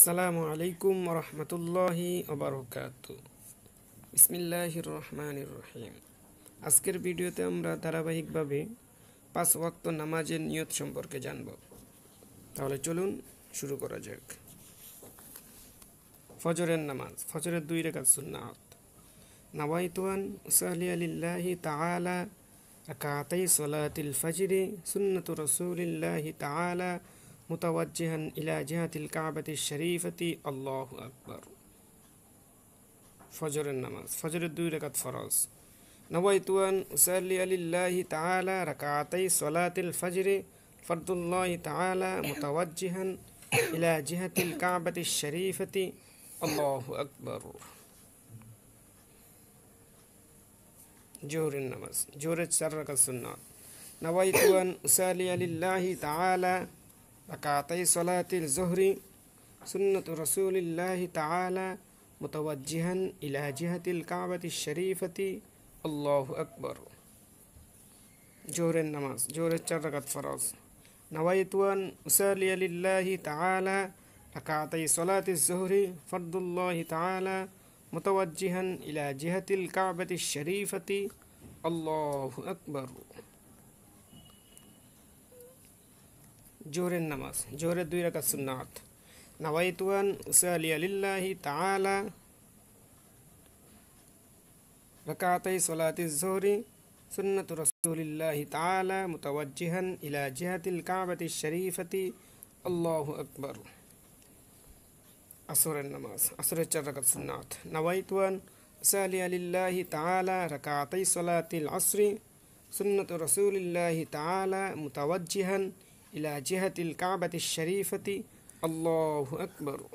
আসসালামু আলাইকুম রহমতুল্লাহি অবরকাত ইসমিল্লাহির রহমানির রহিম আজকের ভিডিওতে আমরা ধারাবাহিকভাবে পাঁচ ওয়াক্ত নামাজের নিয়ত সম্পর্কে জানব তাহলে চলুন শুরু করা যাক ফজরের নামাজ ফজরের দুই রেখা সুন্নাহত নওয়াইতুয়ান উসালি আলিল্লাহি তাআলা কাতাই সলাতিল ফাজরি সুন্নাতু রাসূলিল্লাহি তাআলা متوجها إلى جهة الكعبة الشريفة الله أكبر فجر النماز فجر الدو ركعت فرز نويت أن أصلي لله تعالى ركعتي صلاة الفجر فرض الله تعالى متوجها إلى جهة الكعبة الشريفة الله أكبر جور النماز جور الشر السنة نويت أن أصلي لله تعالى ركعتي صلاة الظهر سنة رسول الله تعالى متوجها إلى جهة الكعبة الشريفة الله أكبر جور النماز جور الشرقات فراز نويت أن أصلي لله تعالى ركعتي صلاة الظهر فرض الله تعالى متوجها إلى جهة الكعبة الشريفة الله أكبر জোহরের নামাজ জোহরের দুই রাকাত সুন্নাত নাওয়াইতুয়ান উসালিয়া লিল্লাহি তাআলা রাকাতাই সলাতি জোহরি সুন্নাতু রাসূলিল্লাহি তাআলা মুতাওয়াজ্জিহান ইলা জিহাতিল কাবাতি শরীফাতি আল্লাহু আকবার আসরের নামাজ আসরের চার রাকাত সুন্নাত নাওয়াইতুয়ান উসালিয়া লিল্লাহি তাআলা রাকাতাই সলাতিল আসরি সুন্নাতু রাসূলিল্লাহি তাআলা মুতাওয়াজ্জিহান إلى جهة الكعبة الشريفة الله أكبر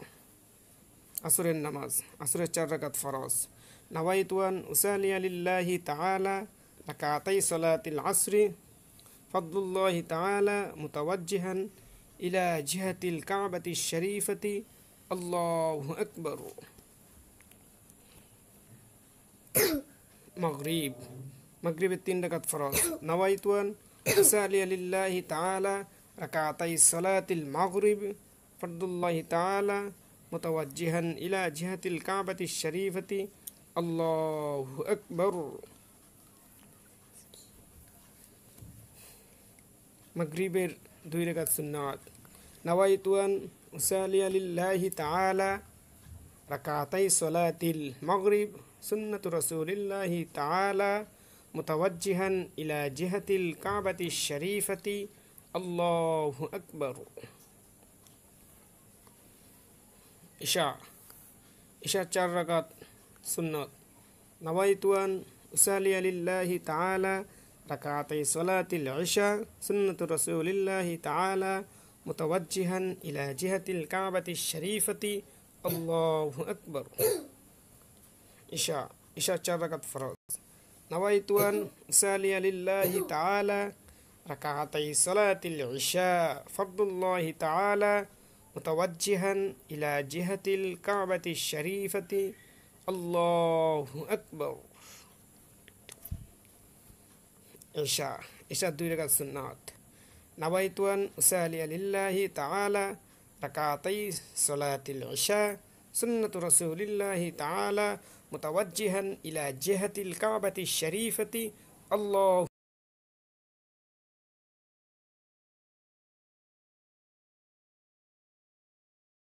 أسر النماز أسر الشرقة فراس نويت أن أسالي لله تعالى ركعتي صلاة العصر فضل الله تعالى متوجها إلى جهة الكعبة الشريفة الله أكبر مغرب مغرب التين ركعت فراس نويت أن أسالي لله تعالى ركعتي صلاة المغرب فرض الله تعالى متوجها إلى جهة الكعبة الشريفة الله أكبر مغربের দুই রেখাত সুন্নাত নাওয়াইতুয়ান উসালিয়া লিল্লাহি তাআলা রাকাতাই সলাতিল মাগরিব সুন্নাতু রাসূলিল্লাহি তাআলা মুতাওয়াজ্জিহান ইলা জিহাতিল কাবাতিশ শরীফাতি الله أكبر إشاء إشاء تشاركات سنة সুন্নত أسالي لله تعالى ركعتي صلاة العشاء سنة رسول الله تعالى متوجها إلى جهة الكعبة الشريفة الله أكبر إشاء إشاء تشاركات فرض ফরজ أسالي لله تعالى ركعتي صلاة العشاء فضل الله تعالى متوجها إلى جهة الكعبة الشريفة الله أكبر عشاء عشاء দুই السنات সুন্নাত نويت أن أسالي لله تعالى ركعتي صلاة العشاء سنة رسول الله تعالى متوجها إلى جهة الكعبة الشريفة الله